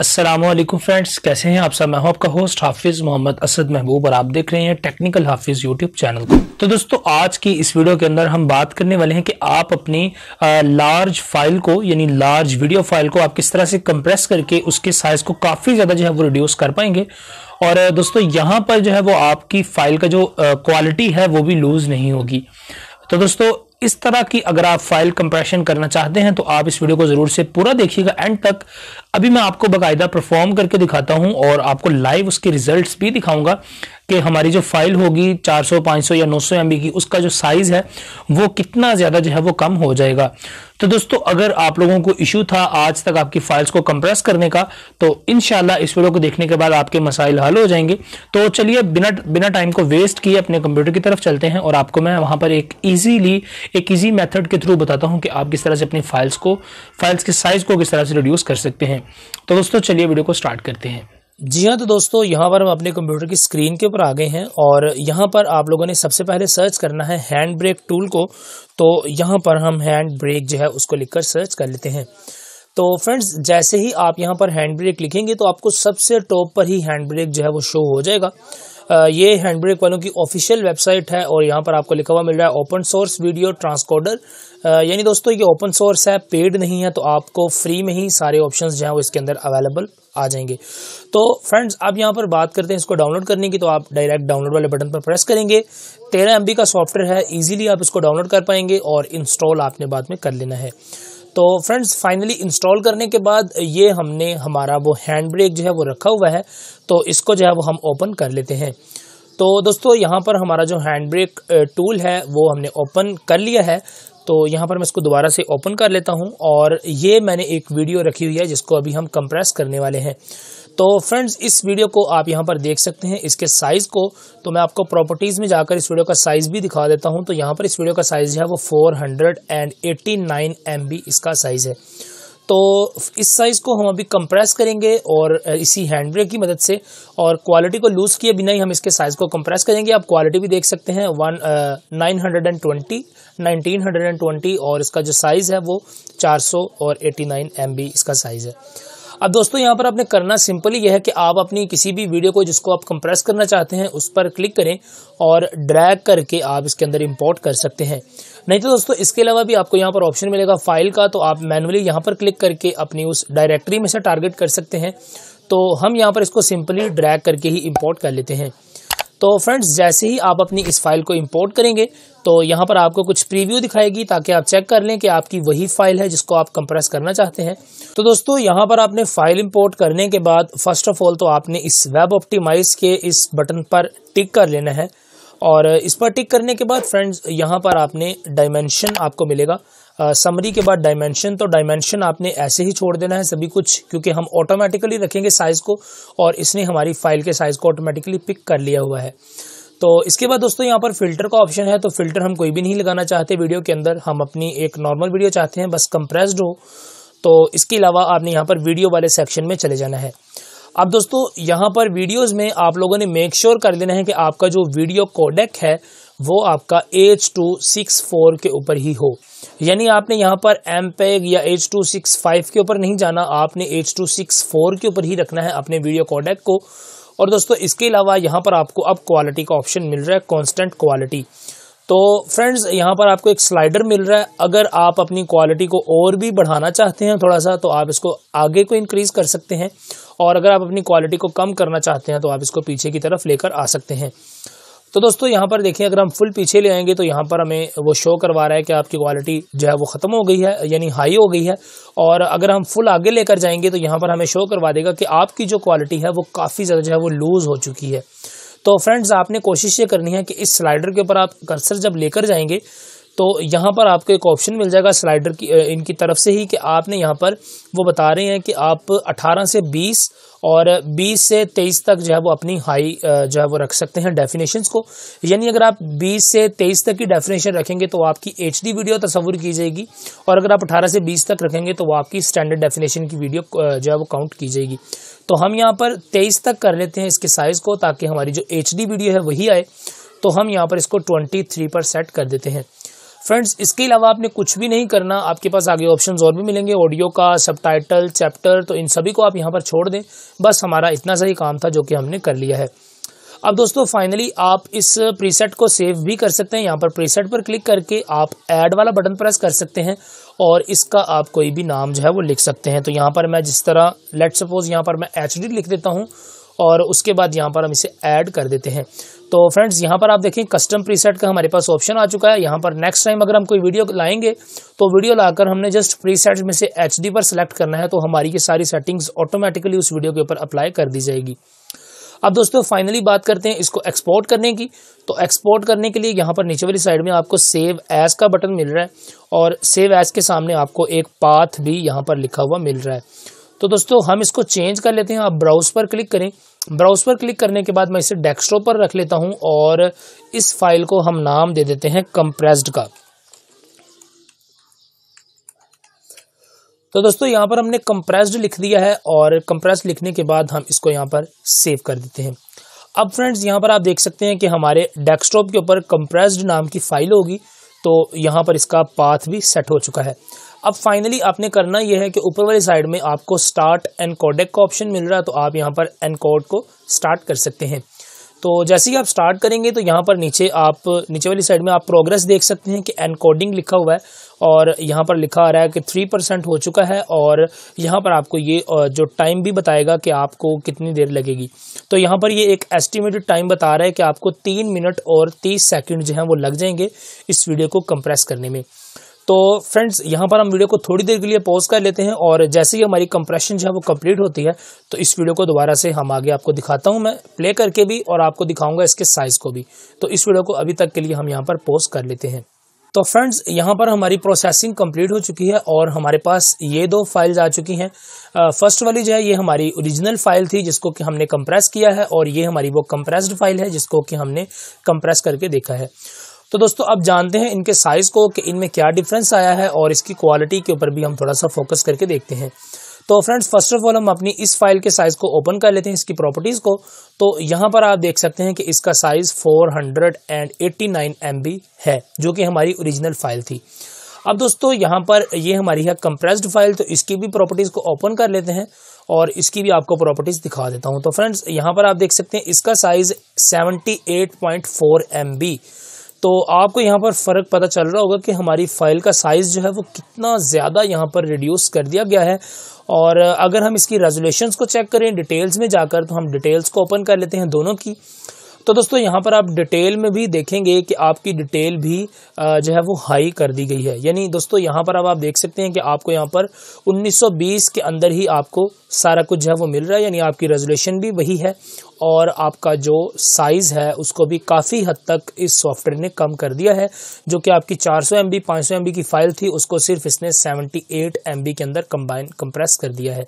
Aslam friends कैसे हैं आप सब मैं हूं आपका होस्ट हाफिज़ मोहम्मद असद महबूब और आप देख रहे हैं टेक्निकल हाफिज़ यूट्यूब चैनल को तो दोस्तों आज की इस वीडियो के अंदर हम बात करने वाले हैं कि आप अपनी लार्ज फाइल को यानी लार्ज वीडियो फाइल को आप किस तरह से कंप्रेस करके उसके साइज़ को काफ़ी ज़्यादा जो है वो रिड्यूस कर पाएंगे और दोस्तों यहाँ पर जो है वो आपकी फ़ाइल का जो क्वालिटी है वो भी लूज़ नहीं होगी तो दोस्तों इस तरह की अगर आप फाइल कंप्रेशन करना चाहते हैं तो आप इस वीडियो को जरूर से पूरा देखिएगा एंड तक अभी मैं आपको बाकायदा परफॉर्म करके दिखाता हूं और आपको लाइव उसके रिजल्ट्स भी दिखाऊंगा कि हमारी जो फाइल होगी 400 500 या 900 एमबी की उसका जो साइज़ है वो कितना ज़्यादा जो है वो कम हो जाएगा तो दोस्तों अगर आप लोगों को इशू था आज तक आपकी फाइल्स को कंप्रेस करने का तो इन इस वीडियो को देखने के बाद आपके मसाइल हल हो जाएंगे तो चलिए बिना बिना टाइम को वेस्ट किए अपने कंप्यूटर की तरफ चलते हैं और आपको मैं वहां पर एक ईजीली एक ईजी मेथड के थ्रू बताता हूं कि आप किस तरह से अपनी फाइल्स को फाइल्स के साइज को किस तरह से रिड्यूस कर सकते हैं तो दोस्तों चलिए वीडियो को स्टार्ट करते हैं जी हाँ तो दोस्तों यहाँ पर हम अपने कंप्यूटर की स्क्रीन के ऊपर आ गए हैं और यहाँ पर आप लोगों ने सबसे पहले सर्च करना है हैंड ब्रेक टूल को तो यहाँ पर हम हैंड ब्रेक जो है उसको लिखकर सर्च कर लेते हैं तो फ्रेंड्स जैसे ही आप यहाँ पर हैंड ब्रेक लिखेंगे तो आपको सबसे टॉप पर ही हैंड ब्रेक जो है वो शो हो जाएगा ये हैंड ब्रेक वालों की ऑफिशियल वेबसाइट है और यहाँ पर आपको लिखा हुआ मिल रहा है ओपन सोर्स वीडियो ट्रांसकोडर यानी दोस्तों ये ओपन सोर्स है पेड नहीं है तो आपको फ्री में ही सारे ऑप्शंस जो हैं वो इसके अंदर अवेलेबल आ जाएंगे तो फ्रेंड्स अब यहाँ पर बात करते हैं इसको डाउनलोड करने की तो आप डायरेक्ट डाउनलोड वाले बटन पर प्रेस करेंगे तेरह एम का सॉफ्टवेयर है ईजिली आप इसको डाउनलोड कर पाएंगे और इंस्टॉल आपने बाद में कर लेना है तो फ्रेंड्स फाइनली इंस्टॉल करने के बाद ये हमने हमारा वो हैंड ब्रेक जो है वो रखा हुआ है तो इसको जो है वो हम ओपन कर लेते हैं तो दोस्तों यहाँ पर हमारा जो हैंड ब्रेक टूल है वो हमने ओपन कर लिया है तो यहाँ पर मैं इसको दोबारा से ओपन कर लेता हूँ और ये मैंने एक वीडियो रखी हुई है जिसको अभी हम कंप्रेस करने वाले हैं तो फ्रेंड्स इस वीडियो को आप यहाँ पर देख सकते हैं इसके साइज़ को तो मैं आपको प्रॉपर्टीज़ में जाकर इस वीडियो का साइज़ भी दिखा देता हूँ तो यहाँ पर इस वीडियो का साइज़ है वो four hundred and nine M B इसका साइज़ है तो इस साइज़ को हम अभी कंप्रेस करेंगे और इसी हैंड ब्रेक की मदद से और क्वालिटी को लूज़ किए बिना ही हम इसके साइज़ को कंप्रेस करेंगे आप क्वालिटी भी देख सकते हैं one nine hundred and twenty nineteen hundred and twenty और इसका जो साइज़ है वो चार सौ और एटी नाइन एम बी इसका साइज़ है अब दोस्तों यहाँ पर आपने करना सिंपली यह है कि आप अपनी किसी भी वीडियो को जिसको आप कंप्रेस करना चाहते हैं उस पर क्लिक करें और ड्रैग करके आप इसके अंदर इंपोर्ट कर सकते हैं नहीं तो दोस्तों इसके अलावा भी आपको यहाँ पर ऑप्शन मिलेगा फाइल का तो आप मैनुअली यहाँ पर क्लिक करके अपनी उस डायरेक्टरी में से टारगेट कर सकते हैं तो हम यहाँ पर इसको सिंपली ड्रैग करके ही इम्पोर्ट कर लेते हैं तो फ्रेंड्स जैसे ही आप अपनी इस फाइल को इम्पोर्ट करेंगे तो यहाँ पर आपको कुछ प्रीव्यू दिखाएगी ताकि आप चेक कर लें कि आपकी वही फाइल है जिसको आप कंप्रेस करना चाहते हैं तो दोस्तों यहाँ पर आपने फाइल इंपोर्ट करने के बाद फर्स्ट ऑफ ऑल तो आपने इस वेब ऑप्टिमाइज के इस बटन पर टिक कर लेना है और इस पर टिक करने के बाद फ्रेंड्स यहाँ पर आपने डायमेंशन आपको मिलेगा समरी के बाद डायमेंशन तो डायमेंशन आपने ऐसे ही छोड़ देना है सभी कुछ क्योंकि हम ऑटोमेटिकली रखेंगे साइज़ को और इसने हमारी फाइल के साइज़ को ऑटोमेटिकली पिक कर लिया हुआ है तो इसके बाद दोस्तों यहाँ पर फिल्टर का ऑप्शन है तो फिल्टर हम कोई भी नहीं लगाना चाहते वीडियो के अंदर हम अपनी एक नॉर्मल वीडियो चाहते हैं बस कंप्रेस्ड हो तो इसके अलावा आपने यहाँ पर वीडियो वाले सेक्शन में चले जाना है अब दोस्तों यहाँ पर वीडियोज में आप लोगों ने मेक श्योर sure कर लेना है कि आपका जो वीडियो कोडेक है वो आपका एच टू सिक्स फोर के ऊपर ही हो यानी आपने यहाँ पर एम पैग या एच टू सिक्स फाइव के ऊपर नहीं जाना आपने एच टू सिक्स फोर के ऊपर ही रखना है अपने वीडियो कोडेक को और दोस्तों इसके अलावा यहाँ पर आपको अब क्वालिटी का ऑप्शन मिल रहा है कॉन्स्टेंट क्वालिटी तो फ्रेंड्स यहाँ पर आपको एक स्लाइडर मिल रहा है अगर आप अपनी क्वालिटी को और भी बढ़ाना चाहते हैं थोड़ा सा तो आप इसको आगे को इंक्रीज़ कर सकते हैं और अगर आप अपनी क्वालिटी को कम करना चाहते हैं तो आप इसको पीछे की तरफ लेकर आ सकते हैं तो दोस्तों यहाँ पर देखिए अगर हम फुल पीछे ले आएंगे तो यहाँ पर हमें वो शो करवा रहा है कि आपकी क्वालिटी जो है वो ख़त्म हो गई है यानी हाई हो गई है और अगर हम फुल आगे लेकर जाएंगे तो यहाँ पर हमें शो करवा देगा कि आपकी जो क्वालिटी है वो काफ़ी ज़्यादा जो है वो लूज़ हो चुकी है तो फ्रेंड्स आपने कोशिश ये करनी है कि इस स्लाइडर के ऊपर आप कर्सर जब लेकर जाएंगे तो यहाँ पर आपको एक ऑप्शन मिल जाएगा स्लाइडर की इनकी तरफ से ही कि आपने यहाँ पर वो बता रहे हैं कि आप 18 से 20 और 20 से 23 तक जो है वो अपनी हाई जो है वो रख सकते हैं डेफिनेशन को यानी अगर आप 20 से 23 तक की डेफिनेशन रखेंगे तो आपकी एच वीडियो तस्वुर की जाएगी और अगर आप अठारह से बीस तक रखेंगे तो वो आपकी स्टैंडर्ड डेफिनेशन की वीडियो जो है वो काउंट की जाएगी तो हम यहाँ पर तेईस तक कर लेते हैं इसके साइज़ को ताकि हमारी जो एच वीडियो है वही आए तो हम यहाँ पर इसको 23 पर सेट कर देते हैं फ्रेंड्स इसके अलावा आपने कुछ भी नहीं करना आपके पास आगे ऑप्शन और भी मिलेंगे ऑडियो का सब चैप्टर तो इन सभी को आप यहाँ पर छोड़ दें बस हमारा इतना सा ही काम था जो कि हमने कर लिया है अब दोस्तों फाइनली आप इस प्रीसेट को सेव भी कर सकते हैं यहाँ पर प्रीसेट पर क्लिक करके आप ऐड वाला बटन प्रेस कर सकते हैं और इसका आप कोई भी नाम जो है वो लिख सकते हैं तो यहाँ पर मैं जिस तरह लेट सपोज यहाँ पर मैं एच लिख देता हूँ और उसके बाद यहाँ पर हम इसे ऐड कर देते हैं तो फ्रेंड्स यहाँ पर आप देखें कस्टम प्रीसेट का हमारे पास ऑप्शन आ चुका है यहाँ पर नेक्स्ट टाइम अगर हम कोई वीडियो लाएंगे तो वीडियो लाकर हमने जस्ट प्रीसेट में से एच पर सेलेक्ट करना है तो हमारी ये सारी सेटिंग्स ऑटोमेटिकली उस वीडियो के ऊपर अप्लाई कर दी जाएगी अब दोस्तों फाइनली बात करते हैं इसको एक्सपोर्ट करने की तो एक्सपोर्ट करने के लिए यहाँ पर नीचे वाली साइड में आपको सेव एस का बटन मिल रहा है और सेव एस के सामने आपको एक पाथ भी यहाँ पर लिखा हुआ मिल रहा है तो दोस्तों हम इसको चेंज कर लेते हैं आप ब्राउज पर क्लिक करें ब्राउज पर क्लिक करने के बाद मैं इसे डेस्कटॉप पर रख लेता हूं और इस फाइल को हम नाम दे देते हैं कंप्रेस्ड का तो दोस्तों यहां पर हमने कंप्रेस्ड लिख दिया है और कंप्रेस्ड लिखने के बाद हम इसको यहां पर सेव कर देते हैं अब फ्रेंड्स यहां पर आप देख सकते हैं कि हमारे डेस्कटॉप के ऊपर कंप्रेस्ड नाम की फाइल होगी तो यहां पर इसका पाथ भी सेट हो चुका है अब फाइनली आपने करना यह है कि ऊपर वाली साइड में आपको स्टार्ट एन कोडेक का ऑप्शन मिल रहा है तो आप यहाँ पर एनकोड को स्टार्ट कर सकते हैं तो जैसे ही आप स्टार्ट करेंगे तो यहाँ पर नीचे आप नीचे वाली साइड में आप प्रोग्रेस देख सकते हैं कि एनकोडिंग लिखा हुआ है और यहाँ पर लिखा आ रहा है कि थ्री परसेंट हो चुका है और यहाँ पर आपको ये जो टाइम भी बताएगा कि आपको कितनी देर लगेगी तो यहाँ पर ये एक एस्टिमेटेड टाइम बता रहा है कि आपको तीन मिनट और तीस सेकेंड जो है वो लग जाएंगे इस वीडियो को कंप्रेस करने में तो फ्रेंड्स यहाँ पर हम वीडियो को थोड़ी देर के लिए पॉज कर लेते हैं और जैसे ही हमारी कंप्रेशन जो है वो कंप्लीट होती है तो इस वीडियो को दोबारा से हम आगे आपको दिखाता हूँ मैं प्ले करके भी और आपको दिखाऊंगा इसके साइज़ को भी तो इस वीडियो को अभी तक के लिए हम यहाँ पर पॉज कर लेते हैं तो फ्रेंड्स यहाँ पर हमारी प्रोसेसिंग कंप्लीट हो चुकी है और हमारे पास ये दो फाइल्स आ चुकी हैं फर्स्ट वाली जो है ये हमारी ओरिजिनल फाइल थी जिसको कि हमने कंप्रेस किया है और ये हमारी वो कंप्रेस्ड फाइल है जिसको कि हमने कंप्रेस करके देखा है तो दोस्तों अब जानते हैं इनके साइज़ को कि इनमें क्या डिफरेंस आया है और इसकी क्वालिटी के ऊपर भी हम थोड़ा सा फोकस करके देखते हैं तो फ्रेंड्स फर्स्ट ऑफ ऑल हम अपनी इस फाइल के साइज़ को ओपन कर लेते हैं इसकी प्रॉपर्टीज़ को तो यहाँ पर आप देख सकते हैं कि इसका साइज़ 489 हंड्रेड है जो कि हमारी ओरिजिनल फाइल थी अब दोस्तों यहाँ पर ये हमारी है कंप्रेस्ड फाइल तो इसकी भी प्रॉपर्टीज़ को ओपन कर लेते हैं और इसकी भी आपको प्रॉपर्टीज़ दिखा देता हूं तो फ्रेंड्स यहाँ पर आप देख सकते हैं इसका साइज़ 78.4 एट तो आपको यहाँ पर फ़र्क पता चल रहा होगा कि हमारी फ़ाइल का साइज़ जो है वो कितना ज़्यादा यहाँ पर रिड्यूस कर दिया गया है और अगर हम इसकी रेजोल्यूशंस को चेक करें डिटेल्स में जाकर तो हम डिटेल्स को ओपन कर लेते हैं दोनों की तो दोस्तों यहाँ पर आप डिटेल में भी देखेंगे कि आपकी डिटेल भी जो है वो हाई कर दी गई है यानी दोस्तों यहाँ पर अब आप देख सकते हैं कि आपको यहाँ पर 1920 के अंदर ही आपको सारा कुछ जो है वो मिल रहा है यानी आपकी रेजोल्यूशन भी वही है और आपका जो साइज़ है उसको भी काफ़ी हद तक इस सॉफ्टवेयर ने कम कर दिया है जो कि आपकी 400 सौ एम बी पाँच की फ़ाइल थी उसको सिर्फ इसने 78 एम के अंदर कंबाइन कंप्रेस कर दिया है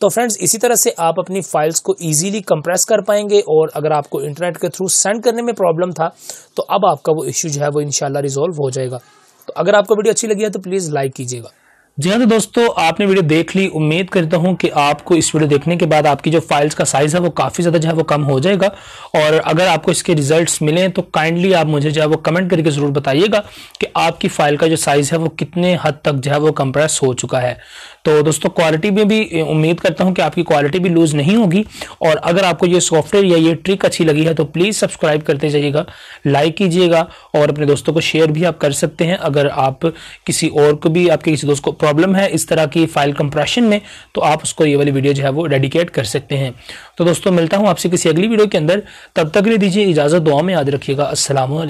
तो फ्रेंड्स इसी तरह से आप अपनी फाइल्स को ईजिली कंप्रेस कर पाएंगे और अगर आपको इंटरनेट के थ्रू सेंड करने में प्रॉब्लम था तो अब आपका वो इश्यू जो है वो इन रिजॉल्व हो जाएगा तो अगर आपको वीडियो अच्छी लगी है तो प्लीज़ लाइक कीजिएगा जी हाँ तो दोस्तों आपने वीडियो देख ली उम्मीद करता हूँ कि आपको इस वीडियो देखने के बाद आपकी जो फाइल्स का साइज है वो काफ़ी ज़्यादा जो है वो कम हो जाएगा और अगर आपको इसके रिजल्ट्स मिले तो काइंडली आप मुझे जो है वो कमेंट करके ज़रूर बताइएगा कि आपकी फ़ाइल का जो साइज़ है वो कितने हद तक जो है वो कंप्रेस हो चुका है तो दोस्तों क्वालिटी में भी उम्मीद करता हूँ कि आपकी क्वालिटी भी लूज़ नहीं होगी और अगर आपको ये सॉफ्टवेयर या ये ट्रिक अच्छी लगी है तो प्लीज़ सब्सक्राइब करते जाइएगा लाइक कीजिएगा और अपने दोस्तों को शेयर भी आप कर सकते हैं अगर आप किसी और को भी आपके किसी दोस्त को प्रॉब्लम है इस तरह की फाइल कंप्रेशन में तो आप उसको ये वाली वीडियो जो है वो डेडिकेट कर सकते हैं तो दोस्तों मिलता हूँ आपसे किसी अगली वीडियो के अंदर तब तक ले दीजिए इजाज़त दुआ में याद रखिएगा असलम